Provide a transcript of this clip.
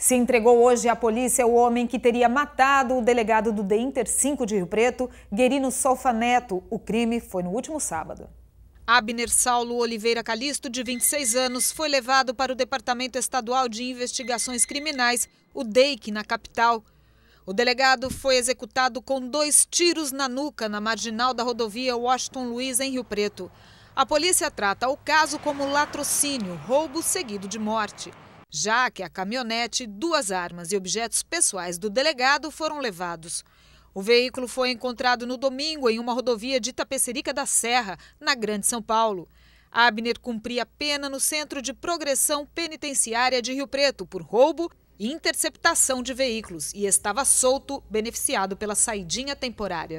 Se entregou hoje à polícia o homem que teria matado o delegado do DEINTER 5 de Rio Preto, Guerino Solfa Neto. O crime foi no último sábado. Abner Saulo Oliveira Calisto, de 26 anos, foi levado para o Departamento Estadual de Investigações Criminais, o DEIC, na capital. O delegado foi executado com dois tiros na nuca na marginal da rodovia Washington Luiz, em Rio Preto. A polícia trata o caso como latrocínio, roubo seguido de morte já que a caminhonete, duas armas e objetos pessoais do delegado foram levados. O veículo foi encontrado no domingo em uma rodovia de Tapecerica da Serra, na Grande São Paulo. Abner cumpria pena no Centro de Progressão Penitenciária de Rio Preto por roubo e interceptação de veículos e estava solto, beneficiado pela saidinha temporária.